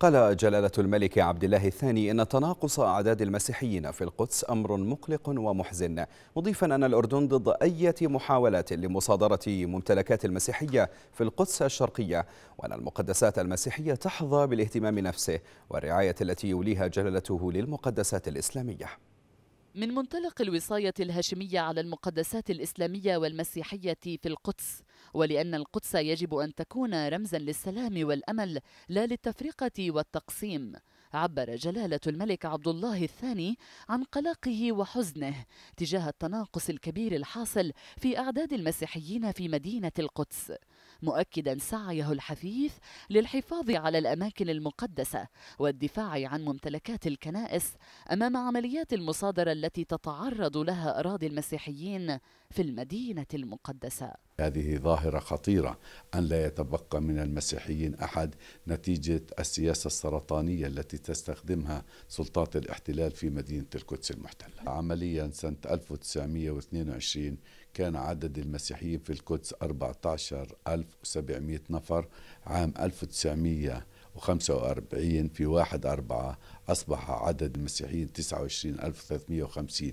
قال جلالة الملك عبد الله الثاني إن تناقص أعداد المسيحيين في القدس أمر مقلق ومحزن مضيفا أن الأردن ضد أي محاولات لمصادرة ممتلكات المسيحية في القدس الشرقية وأن المقدسات المسيحية تحظى بالاهتمام نفسه والرعاية التي يوليها جلالته للمقدسات الإسلامية من منطلق الوصاية الهاشمية على المقدسات الإسلامية والمسيحية في القدس ولأن القدس يجب أن تكون رمزا للسلام والأمل لا للتفرقة والتقسيم عبر جلالة الملك عبد الله الثاني عن قلقه وحزنه تجاه التناقص الكبير الحاصل في أعداد المسيحيين في مدينة القدس مؤكدا سعيه الحثيث للحفاظ على الأماكن المقدسة والدفاع عن ممتلكات الكنائس أمام عمليات المصادرة التي تتعرض لها أراضي المسيحيين في المدينة المقدسة هذه ظاهرة خطيرة أن لا يتبقى من المسيحيين أحد نتيجة السياسة السرطانية التي تستخدمها سلطات الاحتلال في مدينة القدس المحتلة عمليا سنة 1922 كان عدد المسيحيين في القدس 14700 نفر عام 1922 1945 في 1 أربعة أصبح عدد المسيحيين 29350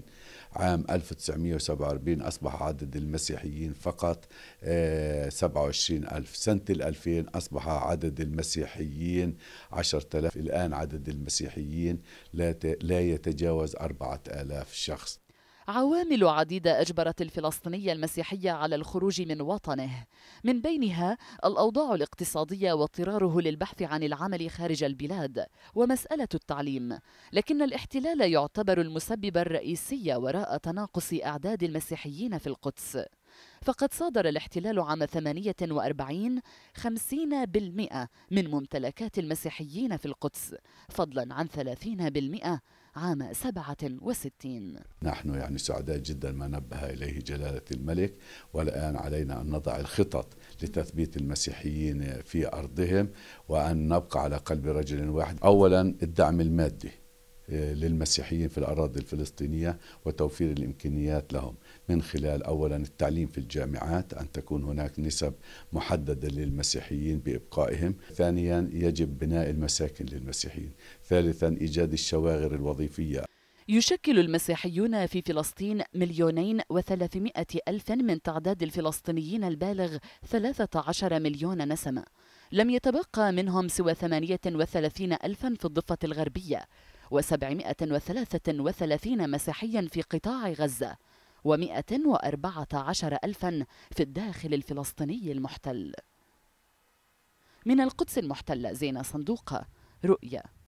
عام 1947 أصبح عدد المسيحيين فقط 27000 آه، سنة 2000 أصبح عدد المسيحيين 10000 الآن عدد المسيحيين لا يتجاوز 4000 شخص عوامل عديدة أجبرت الفلسطيني المسيحي على الخروج من وطنه من بينها الأوضاع الاقتصادية واضطراره للبحث عن العمل خارج البلاد ومسألة التعليم لكن الاحتلال يعتبر المسبب الرئيسي وراء تناقص أعداد المسيحيين في القدس فقد صادر الاحتلال عام 48 50% من ممتلكات المسيحيين في القدس فضلا عن 30% عام 67 نحن يعني سعداء جدا ما نبه إليه جلالة الملك والآن علينا أن نضع الخطط لتثبيت المسيحيين في أرضهم وأن نبقى على قلب رجل واحد أولا الدعم المادي آه، للمسيحيين في الأراضي الفلسطينية وتوفير الإمكانيات لهم من خلال أولا التعليم في الجامعات أن تكون هناك نسب محددة للمسيحيين بإبقائهم ثانيا يجب بناء المساكن للمسيحيين ثالثا إيجاد الشواغر الوظيفية يشكل المسيحيون في فلسطين مليونين وثلاثمائة ألف من تعداد الفلسطينيين البالغ 13 مليون نسمة لم يتبقى منهم سوى 38 ألفا في الضفة الغربية و733 مسيحيا في قطاع غزة و114 ألفا في الداخل الفلسطيني المحتل من القدس المحتلة زينة صندوقة رؤية